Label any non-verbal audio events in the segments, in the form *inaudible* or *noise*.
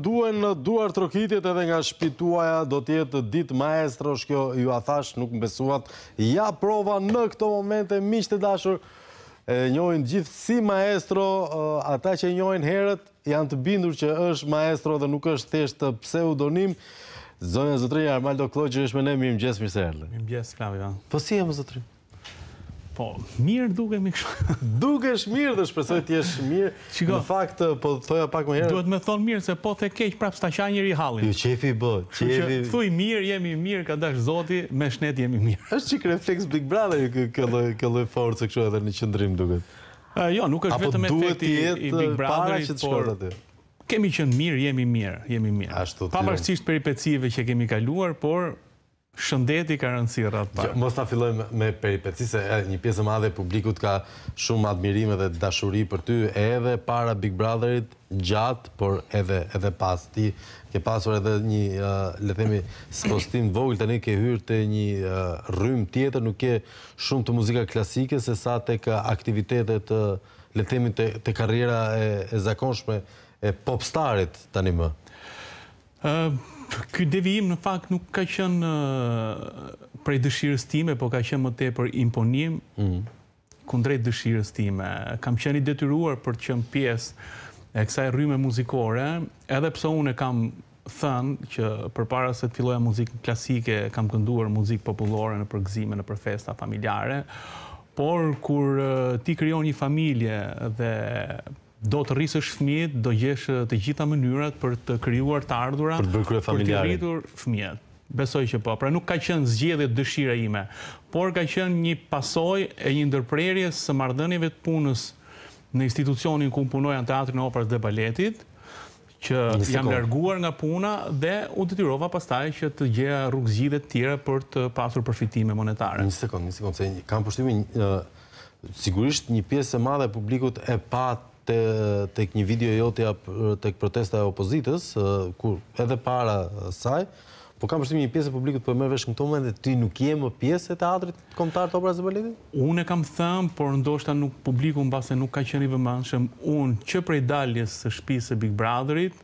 duen në duar trokitit edhe nga shpituaja do tjetë dit maestro shkjo ju a thash nuk mbesuat besuat ja prova në këto momente miqë të dashur njojnë gjithë si maestro ata që njojnë herët janë të bindur që është maestro dhe nuk është theshtë pseudonim Zonja Zotrija, Armaldo Klojqë është me ne, mi më gjesë mirë se erë Mi më i da Po si e më Zotrija? Po, mirë duke mi kështë. *laughs* Duke është mirë dhe shpesoj të jesh mirë. Në fakt, po të thoja pak më herë. Duhet me thonë mirë, se po të keqë prapë s'ta të njëri halin. Ju, qefi bë, qefi... thuj mirë, jemi mirë, ka dash zoti, me shnet jemi mirë. është qik reflex Big Brother, këllë e forë se këshu edhe në qëndrim duke. Jo, nuk është vetëm efekti i Big Brother, por... Kemi qënë mirë, jemi mirë, jemi mirë. Ashtu të... peripecive që kemi kaluar, por shëndeti ka rëndësi rratë parë. Jo, mos ta filloj me peripeci, se një pjesë madhe publikut ka shumë admirime dhe dashuri për ty, edhe para Big Brotherit gjatë, por edhe pas. Ti ke pasur edhe një, le themi, spostim vogl, të një ke hyrë të një rrym tjetër, nuk ke shumë të muzika klasike, se sa të ka aktivitetet, le themi, të karriera e zakonshme, e popstarit, të një më. Ky devijim në fakt nuk ka qenë uh, prej dëshirës time, por ka qenë më tepër imponim mm. kundrejt dëshirës time. Kam qenë i detyruar për të qenë pjesë e kësaj rrymë muzikore, edhe pse unë kam thënë që për para se të filloja muzikë klasike, kam kënduar muzikë populore në përgzime në përfesta familjare, por kur uh, ti kryon një familje dhe do të rrisësh fëmijët, do jesh uh, të gjitha mënyrat për të krijuar të ardhurat për të bërë krye familjare. Për të rritur fëmijët. Besoj që po, pra nuk ka qenë zgjedhje dëshira ime, por ka qenë një pasojë e një ndërprerje së marrëdhënieve të punës në institucionin ku punoja në teatrin e operës dhe baletit që jam larguar nga puna dhe u detyrova pastaj që të gjeja rrugëzgjidhje të tjera për të pasur përfitime monetare. Një sekond, një sekond, se kam përshtymin, uh, sigurisht një pjesë e madhe e publikut e pa tek një video jotja tek protesta e opozitës, edhe para saj, po kam përstimi një pjesë e publikët për po mërë vesh në të moment dhe ty nuk jemi pjesë e teatrit komtar të obraz e baletit? Unë e kam thëmë, por ndoshta nuk publiku në base nuk ka qenë i vëmanshëm, unë që prej daljes së shpisë e Big Brotherit,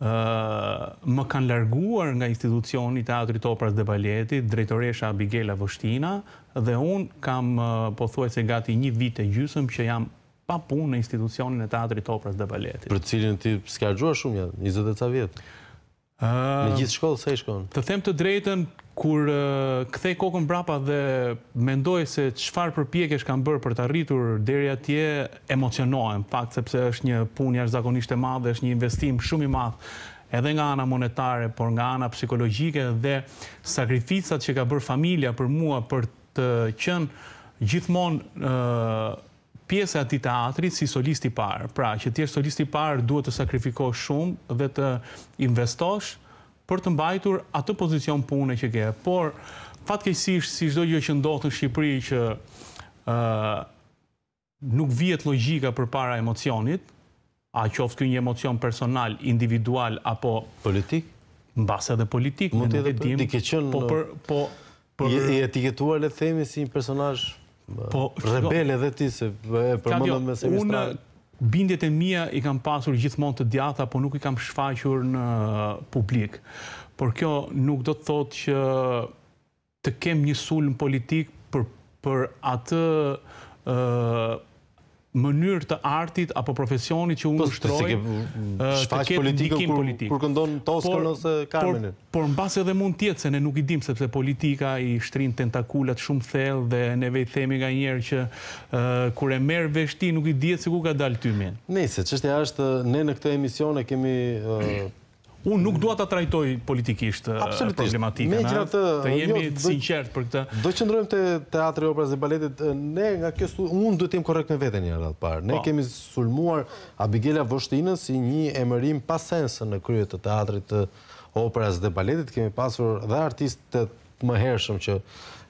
më kanë larguar nga institucioni teatrit operas dhe baletit, drejtoresha Abigela Voshtina, dhe unë kam po thuaj se gati një vit gjysëm që jam pa punë në institucionin e teatrit operës dhe baletit. Për cilin ti s'ka gjua shumë ja, 20 dhe ca vjetë? Në gjithë shkollë, se i shkonë? Të them të drejten, kur këthej kokën brapa dhe mendoj se qëfar për pjek e shkanë bërë për të arritur deri atje, emocionohem, fakt sepse është një punë jashtë zakonisht e madhe, është një investim shumë i madhë, edhe nga ana monetare, por nga ana psikologjike dhe sakrificat që ka bërë familia për mua për të qënë gjithmonë pjesë ati teatrit si solisti parë. Pra, që tjesh solisti parë duhet të sakrifikosh shumë dhe të investosh për të mbajtur atë pozicion pune që ke. Por, fatke si shdoj gjë që ndodhë në Shqipëri që nuk vjetë logika për para emocionit, a qoftë kjo një emocion personal, individual, apo... Politik? Po në base dhe politik, në në të edhe për qënë... Po për... I etiketuar le themi si një personaj Po, rebel edhe ti se e përmendëm me semistra. Unë bindjet e mia i kam pasur gjithmonë të djatha, po nuk i kam shfaqur në publik. Por kjo nuk do të thotë që të kem një sulm politik për për atë ë mënyrë të artit apo profesionit që unë po, shtroj të ketë ndikim politik. Kur këndon Toskën ose Karmenin? Por në base edhe mund tjetë, se ne nuk i dim, sepse politika i shtrin tentakulat shumë thellë dhe ne vejtë themi nga njerë që kure merë veshti, nuk i djetë se ku ka dalë ty minë. Nëjse, është, ne në këtë emisione kemi Unë nuk duat të trajtoj politikisht eh, problematikën. Me gjitha të... Të jo, jemi të sinqertë për këtë... Do qëndrojmë të teatri, operas dhe baletit, eh, ne nga kjo stu... Unë duhet jemë korekt me vete një rrët parë. Ne po. kemi sulmuar Abigela Voshtinën si një emërim pasensën në kryet të teatrit të operas dhe baletit. Kemi pasur dhe artistët më hershëm që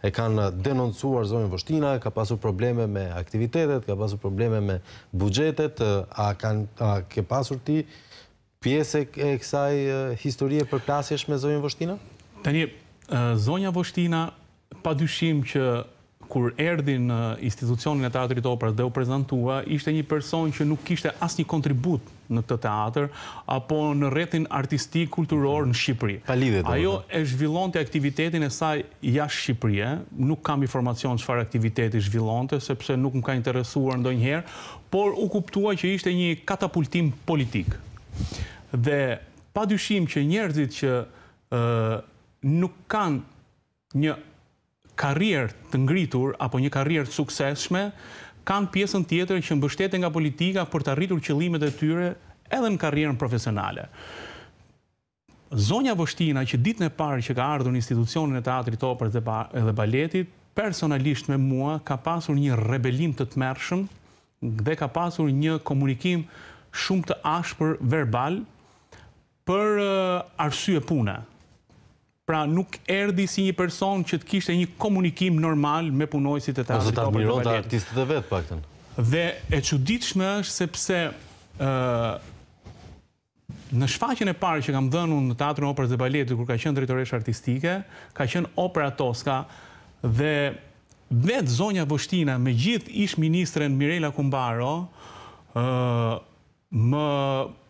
e kanë denoncuar zonën Voshtina, ka pasur probleme me aktivitetet, ka pasur probleme me bugjetet, eh, a ke pasur ti pjesë e kësaj historie për me Zonja Voshtina? Të një, Zonja Voshtina, pa dyshim që kur erdi në institucionin e teatrit operat dhe u prezentua, ishte një person që nuk kishte as një kontribut në të teatr, apo në retin artistik, kulturor në Shqipëri. Ajo e zhvillonte aktivitetin e saj jash Shqipëri, nuk kam informacion që farë aktiviteti zhvillonte, sepse nuk më ka interesuar ndonjëherë, por u kuptua që ishte një katapultim politik. Dhe pa dyshim që njerëzit që nuk kanë një karierë të ngritur apo një karierë të sukseshme, kanë pjesën tjetër që mbështete nga politika për të arritur qëlimet e tyre edhe në karierën profesionale. Zonja Voshtina që ditë në parë që ka ardhur në institucionin e teatrit operë dhe baletit, personalisht me mua ka pasur një rebelim të të mershëm dhe ka pasur një komunikim shumë të ashpër verbal për arsye puna. Pra nuk erdi si një person që të kishte një komunikim normal me punojësit e të arsit. Ose të admiron të artistët e vetë, pak Dhe e quditshme është sepse në shfaqen e parë që kam dhenu në atërën operës dhe baletit, kur ka qenë dritoresh artistike, ka qenë opera Toska dhe vetë zonja Voshtina, me gjithë ish ministren Mirella Kumbaro, më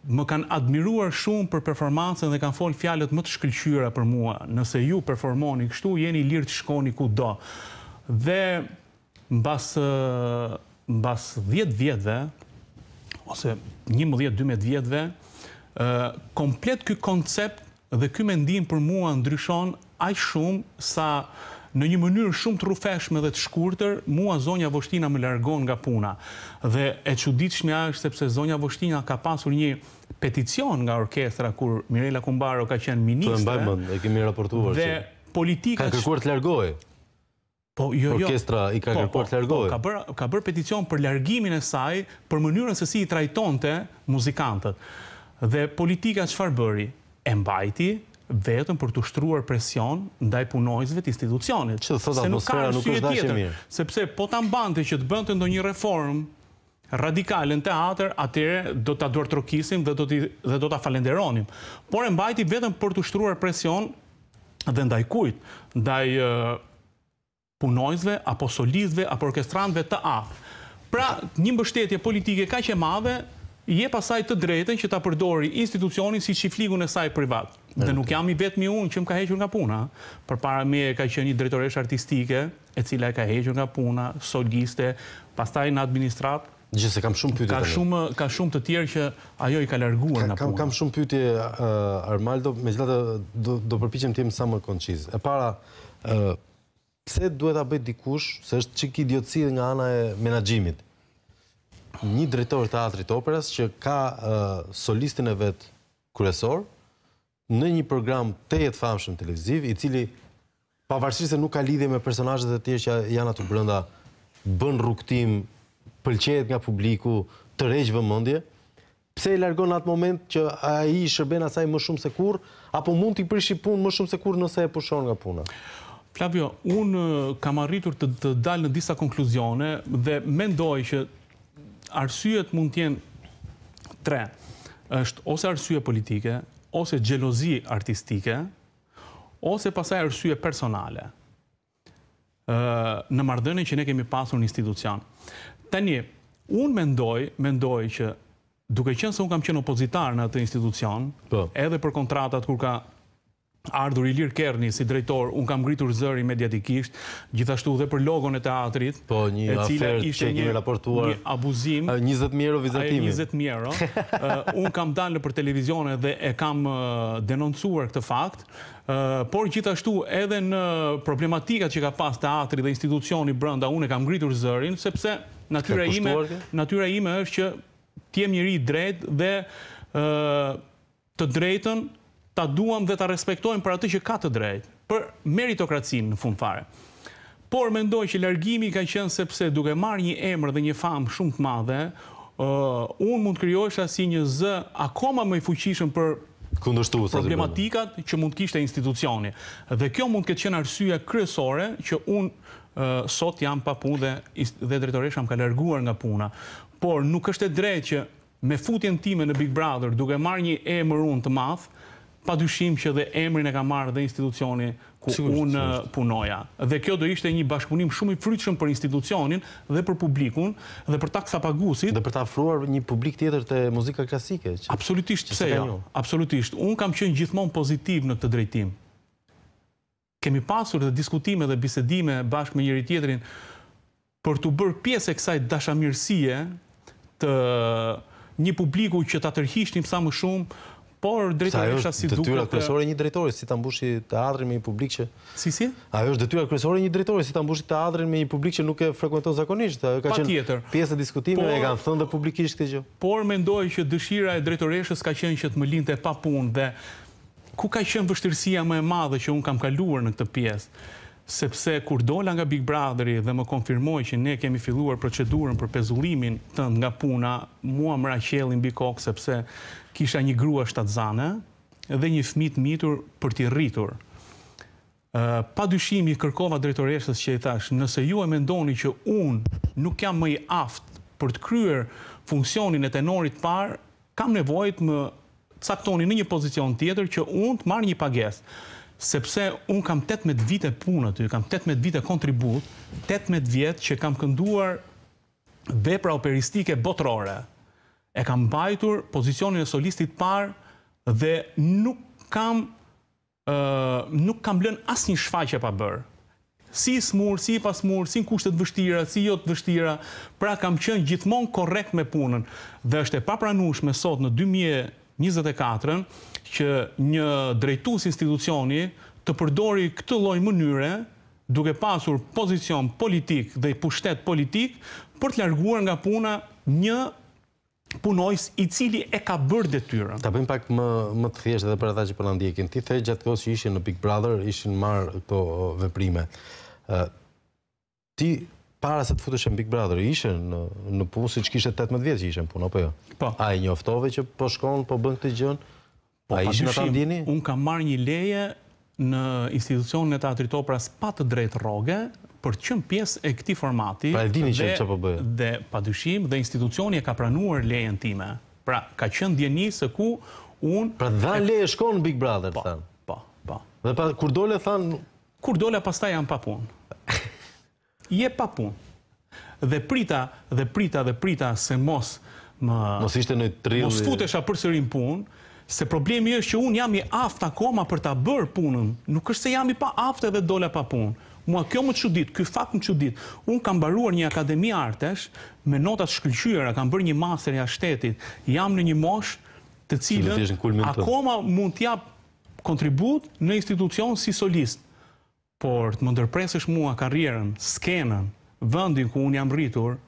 më kanë admiruar shumë për performancën dhe kanë fol fjalët më të shkëlqyera për mua. Nëse ju performoni kështu, jeni lirë të shkoni kudo. Dhe mbas mbas 10 vjetëve ose 11-12 vjetëve, komplet ky koncept dhe ky mendim për mua ndryshon aq shumë sa në një mënyrë shumë të rufeshme dhe të shkurëtër, mua zonja Voshtina më largon nga puna. Dhe e shme është sepse zonja Voshtina ka pasur një peticion nga orkestra kur Mirella Kumbaro ka qenë ministre. Të e mbajmën, e kemi raportuar që. Ka kërkuar të largohi. Po, jo, jo. Orkestra i ka po, po, kërkuar të po, largohi. Ka bërë peticion për largimin e saj, për mënyrën se si i trajtonte muzikantët. Dhe politika qëfar bëri? E mbajti, vetëm për të shtruar presion ndaj punojësve të institucionit. Që të thotë atmosfera nuk është dashje mirë. Sepse po të ambante që të bëndë ndo një reform radikale të atër, atyre do të duar trokisim dhe do të falenderonim. Por e mbajti vetëm për të shtruar presion dhe ndaj kujt, ndaj punojësve, apo solizve, apo orkestrantve të a. Pra, një mbështetje politike ka që madhe, je pasaj të drejten që ta përdori institucionin si qifligun e saj privat. Dhe nuk jam i vetëmi unë që më ka hequr nga puna. Për para me e ka qenë një drejtoresh artistike, e cila e ka hequr nga puna, soliste, pastaj në administratë, Gjese, kam shumë pytje. Ka shumë, ka shumë të tjerë që ajo i ka larguar nga punë. Kam shumë pytje, eh, Armaldo, me gjithatë do, do përpichem të jemi sa më konqizë. E para, eh, pse duhet a bëjt dikush, se është që ki idiotësi nga ana e menagjimit? Një drejtor të atrit operas që ka eh, solistin e vetë kërësor, në një program të jetë famshëm televiziv, i cili, pavarësisht se nuk ka lidhje me personajët e tjerë që janë atë brënda, bën rukëtim, pëlqet nga publiku, të rejgjë vëmëndje, pse i largon në atë moment që a i shërben asaj më shumë se kur, apo mund t'i prishi pun më shumë se kur nëse e pushon nga puna? Flavio, unë kam arritur të, dalë në disa konkluzione dhe mendoj që arsyet mund t'jen tre, është ose arsye politike, ose gjelozi artistike, ose pasaj rësye personale në mardënën që ne kemi pasur në institucion. Të një, unë mendoj, mendoj që duke qënë se unë kam qënë opozitar në atë institucion, po. edhe për kontratat kur ka Ardhur i Kerni si drejtor, unë kam gritur zëri mediatikisht, gjithashtu dhe për logon e teatrit, po, një e cila ishte një, një abuzim, 20.000 euro vizatimi. 20.000 euro. *laughs* unë kam dalë për televizionet dhe e kam denoncuar këtë fakt, por gjithashtu edhe në problematikat që ka pas teatri dhe institucioni brënda, unë e kam gritur zërin, sepse natyra ime, natyra ime është që tjem njëri drejt dhe të drejtën ta duam dhe ta respektojmë për atë që ka të drejtë, për meritokracinë në fund fare. Por mendoj që largimi ka qenë sepse duke marrë një emër dhe një famë shumë të madhe, uh, unë mund të krijojsha si një z akoma më i fuqishëm për problematikat që mund të kishte institucioni. Dhe kjo mund të ketë qenë arsye kryesore që unë uh, sot jam pa punë dhe, dhe drejtoresha më ka larguar nga puna. Por nuk është e drejtë që me futjen time në Big Brother duke marrë një emër unë të madh, pa dyshim që dhe emrin e ka marrë dhe institucioni ku unë punoja. Dhe kjo do ishte një bashkëpunim shumë i frytëshëm për institucionin dhe për publikun dhe për kësa pagusit. Dhe për ta fruar një publik tjetër të muzika klasike. Absolutisht, se jo. Absolutisht. Unë kam qënë gjithmonë pozitiv në këtë drejtim. Kemi pasur dhe diskutime dhe bisedime bashkë me njëri tjetërin për të bërë pjesë e kësaj dashamirësie të një publiku që ta tërhishtim sa më shumë por drejtori i fshatit duket. Sa detyra kryesore një drejtori si ta mbushi teatrin me një publik që Si si? Ajo është detyra kryesore e një drejtori si ta mbushi teatrin me një publik që nuk e frekuenton zakonisht, ajo ka qenë pa tjetër. Pjesa diskutimeve por... e kanë thënë publikisht këtë gjë. Por mendoj që dëshira e drejtoreshës ka qenë që të më lindte pa punë dhe ku ka qenë vështirësia më e madhe që un kam kaluar në këtë pjesë? sepse kur dola nga Big Brotheri dhe më konfirmoi që ne kemi filluar procedurën për pezullimin tënd nga puna, mua më ra qelli mbi kokë sepse kisha një grua shtatëzane dhe një fmit mitur për t'i rritur. Pa dyshimi kërkova drejtoreshtës që i thash, nëse ju e mendoni që unë nuk jam më i aftë për të kryer funksionin e tenorit parë, kam nevojt më caktoni në një pozicion tjetër që unë të marrë një pages. Sepse unë kam 18 vite punë aty, kam 18 vite kontribut, 18 vjetë që kam kënduar vepra operistike botërore e kam bajtur pozicionin e solistit par dhe nuk kam nuk kam blën as një shfaqe pa bërë. Si smur, si pasmur, si në kushtet vështira, si jo të vështira, pra kam qënë gjithmon korekt me punën dhe është e papranush me sot në 2024 që një drejtus institucioni të përdori këtë loj mënyre duke pasur pozicion politik dhe pushtet politik për të larguar nga puna një punojës i cili e ka bërë dhe tyra. Ta bëjmë pak më të thjesht dhe për ata që përna po ndjekin. Ti thej gjatë kohës që ishin në Big Brother, ishin marë këto veprime. Ti para se të futëshen Big Brother, ishen në punë, si që kishtë 18 vjetë që ishen punë, apo jo? Po. A i njoftove që po shkonë, po bënë të gjënë? Po, pa të shimë, unë ka marë një leje në institucionën e të atritopras pa të drejtë roge, për qënë pjesë e këti formati dhe po pa dyshim dhe institucioni e ka pranuar lejen time. Pra, ka qënë djeni se ku unë... Pra, dha leje shkonë Big Brother, po, thënë. Pa, po, pa. Dhe pa, kur dole, thënë... Kur dole, ta janë pa punë. *laughs* Je pa punë. Dhe prita, dhe prita, dhe prita se mos... Mos ishte në trilë... Mos futesha për sërin punë, se problemi është që unë jam i aftë akoma për ta bërë punën, nuk është se jam i pa aftë edhe dole pa punë. Mua kjo më çudit, ky fakt më çudit. Un kam mbaruar një akademi artesh me nota të shkëlqyera, kam bërë një master ja shtetit. Jam në një mosh të cilën akoma mund të jap kontribut në institucion si solist. Por të më ndërpresësh mua karrierën, skenën, vendin ku un jam rritur,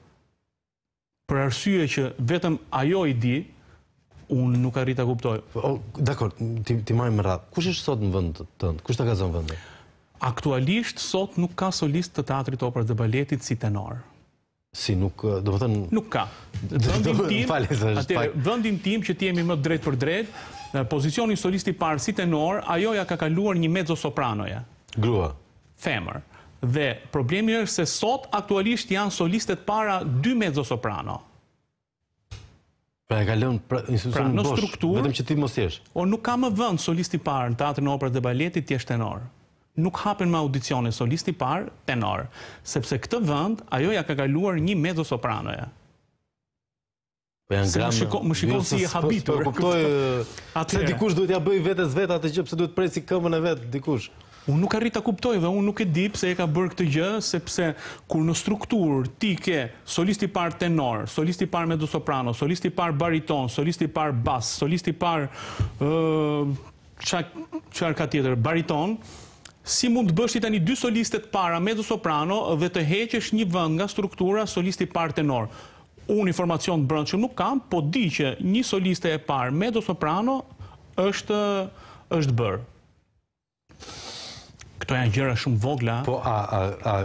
për arsye që vetëm ajo i di, un nuk arrita kuptoj. Dakor, ti ti më radh. Kush është sot në vend tënd? Kush ta ka vendin? aktualisht sot nuk ka solist të teatrit të operës dhe baletit si tenor. Si nuk, eh, do më thënë... Nuk ka. Vëndin *laughs* tim, tim që ti jemi më drejt për drejt, eh, pozicionin solisti parë si tenor, ajo ja ka kaluar një mezzo sopranoja. Grua. Femër. Dhe problemi është se sot aktualisht janë solistet para dy mezzo soprano. Pra e kalon pra pra, në bosh, vetëm që ti mos jesh. O nuk ka më vënd solisti parë në teatrin operës dhe baletit tjesht tenor nuk hapen me audicione solisti par tenor, sepse këtë vënd ajo ja ka kaluar një mezzo sopranoja. Po më shikon si e po, habitur. Po, po *laughs* dikush duhet ja bëj vetes vetë atë gjë, pse duhet presi këmbën e vet dikush. Unë nuk arrit ta kuptoj dhe unë nuk e di pse e ka bërë këtë gjë, sepse kur në strukturë ti ke solisti par tenor, solisti par mezzo soprano, solisti par bariton, solisti par bas, solisti par qarka tjetër, bariton, Si mund të bësh tani dy solistet para mezzo soprano dhe të heqësh një vend nga struktura solisti parë tenor? Unë informacion të që nuk kam, po di që një soliste e parë mezzo soprano është është bër. Këto janë gjëra shumë vogla. Po a a a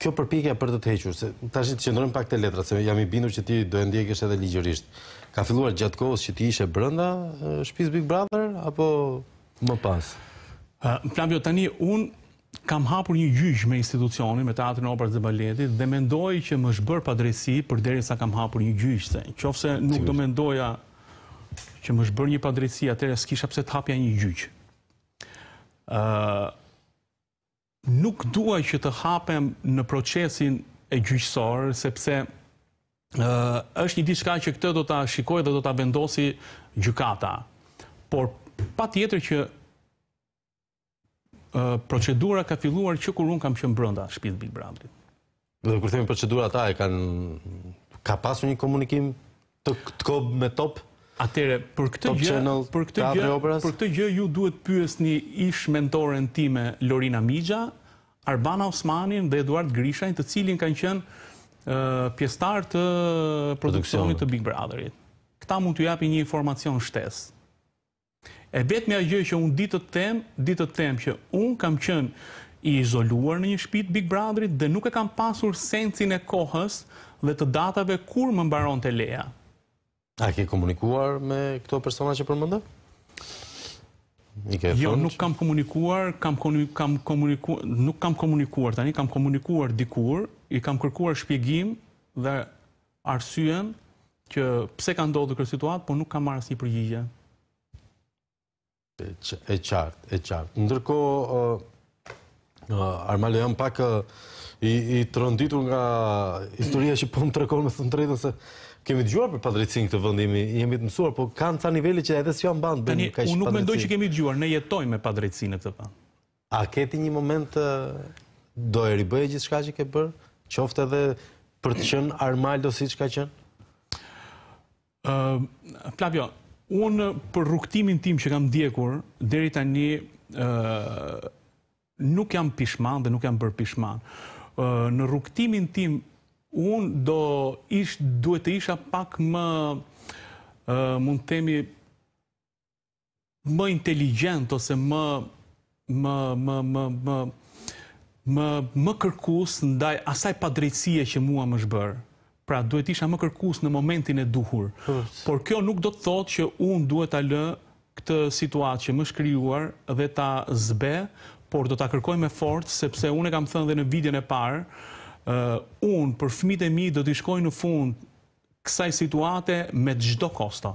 kjo përpjekje për të të hequr, se tash të qendrojmë pak te letrat, se jam i bindur që ti do e ndjekesh edhe ligjërisht. Ka filluar gjatë kohës që ti ishe brenda shtëpisë Big Brother apo më pas? Flavio, tani, unë kam hapur një gjyqë me institucionin, me teatrin operës dhe baletit, dhe mendoj që më shbër pa drejtësi për deri sa kam hapur një gjyqë, se në nuk do mendoja që më shbër një pa drejtësi, atërë e s'kisha pëse të hapja një gjyqë. Nuk duaj që të hapem në procesin e gjyqësorë, sepse është një diska që këtë do të shikoj dhe do të vendosi gjykata. Por, pa tjetër që procedura ka filluar që kur unë kam qënë brënda shpitë Big Brotherit. Dhe kur temi procedura ta e kanë... Ka pasu një komunikim të këtëko me top? Atere, për këtë gjë, për këtë gjë, ju duhet pyës një ish mentorën ti me Lorina Migja, Arbana Osmanin dhe Eduard Grishajnë, të cilin kanë qënë pjestar të produksionit të Big Brotherit. Këta mund të japi një informacion shtesë. E betë me a gjë që unë ditë të them, ditë të them që unë kam qënë i izoluar në një shpit Big Brotherit dhe nuk e kam pasur sensin e kohës dhe të datave kur më mbaron të leja. A ke komunikuar me këto persona që përmënda? Jo, nuk kam komunikuar, kam komunikuar, nuk kam komunikuar, tani kam komunikuar dikur, i kam kërkuar shpjegim dhe arsyen që pse ka ndodhë kërë situatë, po nuk kam marrë një përgjigje. E qartë, e qartë. Ndërko, Armale, jam pak i të rënditur nga Historia që po më të rekonë me thënë tretën se kemi të gjuar për padrecin këtë vëndimi, jemi të mësuar, po kanë ca nivelli që edhe si janë bandë bëjmë kaj padrecin. Unë nuk mendoj që kemi të gjuar, ne jetoj me padrecin e të bandë A keti një moment do e ribëje gjithë shka që ke bërë? Qofte edhe për të qënë Armale do si që ka qënë? Flavio, Unë për rukëtimin tim që kam djekur, deri tani nuk jam pishman dhe nuk jam bërë pishman. Në rukëtimin tim, unë do ishtë, duhet të isha pak më mund temi më inteligent ose më më më më më më kërkus ndaj asaj padrejtësie që mua më shbërë pra duhet isha më kërkus në momentin e duhur. Por kjo nuk do të thotë që unë duhet lë këtë situatë që më shkryuar dhe ta zbe, por do të kërkoj me fortë, sepse unë e kam thënë dhe në vidjen e parë, unë për fmit e mi do të shkoj në fund kësaj situate me gjdo kosta.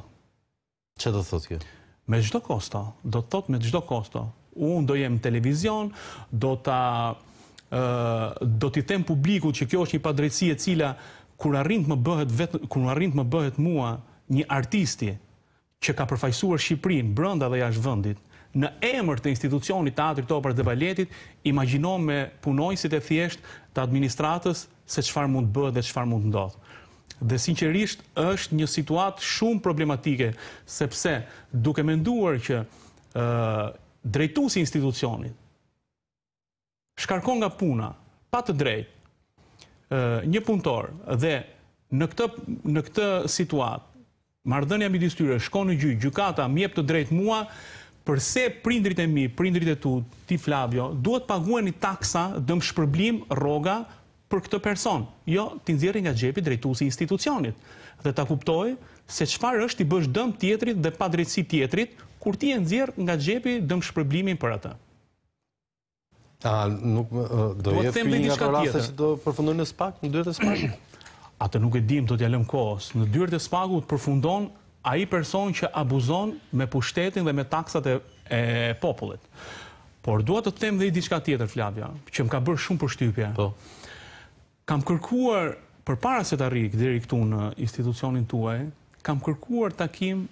Që do të thotë kjo? Me gjdo kosta, do të thotë me gjdo kosta. Unë do jem televizion, do të do t'i them publiku që kjo është një padrejtësi e cila kur të më bëhet vetë, kur të më bëhet mua një artisti që ka përfaqësuar Shqipërinë brenda dhe jashtë vendit në emër të institucionit Teatrit të Operës dhe Baletit, imagjino me punojësit e thjesht të administratës se çfarë mund bëhet dhe çfarë mund ndodhë. Dhe sinqerisht është një situatë shumë problematike, sepse duke menduar që ë drejtuesi i institucionit shkarkon nga puna pa të drejtë një punëtor dhe në këtë, në këtë mardënja mi distyre, shko në gjyë, gjukata, mjep të drejt mua, përse prindrit e mi, prindrit e tu, ti Flavio, duhet paguen një taksa dëmë shpërblim roga për këtë person. Jo, ti nëzirë nga gjepi drejtu si institucionit. Dhe ta kuptoj se qëfar është i bësh dëmë tjetrit dhe pa drejtësi tjetrit, kur ti e nëzirë nga gjepi dëmë shpërblimin për atë. A nuk do jetë një nga të rrasë që do përfundojnë në spak, në dyrët e spak? *clears throat* Atë nuk e dim, do t'ja lëmë kohës. Në dyrët e spaku të përfundon a i person që abuzon me pushtetin dhe me taksat e popullet. Por duhet të them dhe i diçka tjetër, Flavja, që më ka bërë shumë për shtypje. Po. Kam kërkuar, për para se të arrik, dhe i këtu në institucionin tuaj, kam kërkuar takim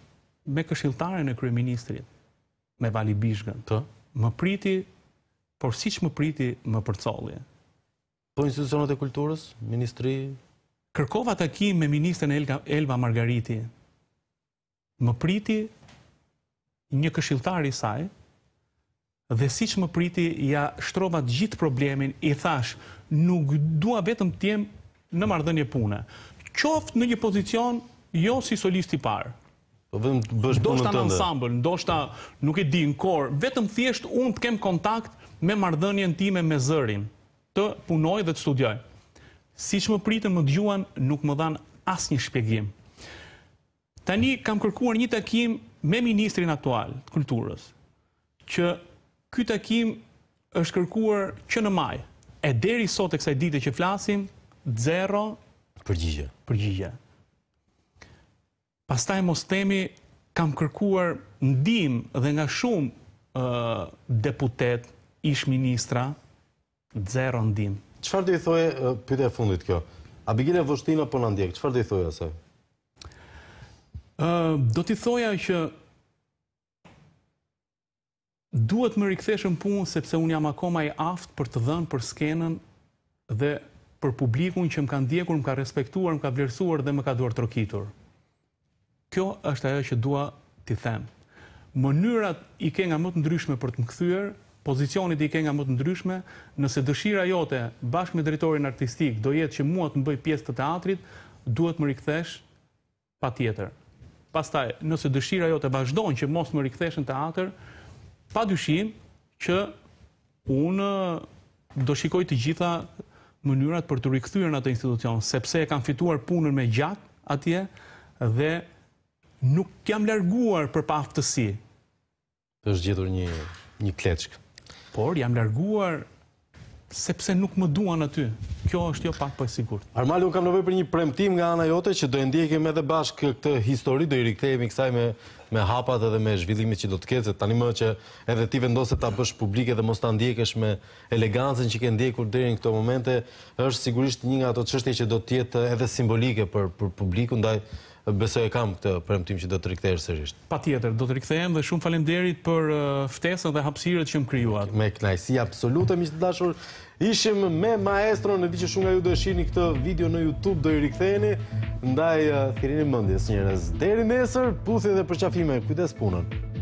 me këshiltare në Kryeministrit, me Vali Bishgën. Po. Më priti por si që më priti më përcolli. Po institucionet e kulturës, ministri? Kërkova takim me ministren Elva Elba Margariti, më priti një këshiltari saj, dhe si që më priti, ja shtrova gjithë problemin, i thash, nuk dua vetëm të jem në mardhënje pune. Qoftë në një pozicion, jo si solisti parë. Po vetëm bësh Do shta në ensemble, do shta nuk e di në kor, vetëm thjesht unë të kem kontakt me mardhënjën time me zërin, të punoj dhe të studjoj. Si që më pritën më djuan, nuk më dhanë asë një shpjegim. Tani kam kërkuar një takim me Ministrin Aktual të Kulturës, që ky takim është kërkuar që në maj, e deri sot e kësaj dite që flasim, zero përgjigje. përgjigje. Pastaj mos temi, kam kërkuar ndim dhe nga shumë deputet, ish ministra, zero ndim. Qëfar dhe i thoje, pyte e fundit kjo, a bigin e vështina po për në ndjek, qëfar dhe i thoje asaj? Do t'i thoja që duhet më në punë sepse unë jam akoma i aftë për të dhënë për skenën dhe për publikun që më ka ndjekur, më ka respektuar, më ka vlerësuar dhe më ka duar trokitur. Kjo është ajo që duha t'i themë. Mënyrat i ke nga më të ndryshme për të më këthyër, pozicionit i ke nga më të ndryshme, nëse dëshira jote bashkë me drejtorin artistik do jetë që mua të mbëj pjesë të teatrit, duhet më rikthesh pa tjetër. Pastaj, nëse dëshira jote vazhdojnë që mos më rikthesh në teatr, pa dyshim që unë do shikoj të gjitha mënyrat për të rikthyre në atë institucion, sepse e kam fituar punën me gjatë atje dhe nuk jam larguar për paftësi. Është gjithur një, një kleçkë por jam larguar sepse nuk më duan aty. Kjo është jo pak për po sigur. Armali, unë kam nevojë për një premtim nga ana jote që do e ndjekim edhe bashkë këtë histori, do i rikthehemi kësaj me me hapat edhe me zhvillimet që do të ketë, tani më që edhe ti vendose ta bësh publike dhe mos ta ndjekësh me elegancën që ke ndjekur deri në këto momente, është sigurisht një nga ato çështje që do të jetë edhe simbolike për për publikun, ndaj besoj e kam këtë premtim që do të rikëthejrë sërisht. Pa tjetër, do të rikëthejëm dhe shumë derit për uh, ftesën dhe hapsirët që më kryuat. Me knajsi absolute, mi që të dashur, ishim me maestro, në di që shumë nga ju do eshini këtë video në Youtube, do i rikëthejëni. ndaj uh, thirinim mëndjes njërez. Deri nesër, puthi dhe përqafime, kujtes punën.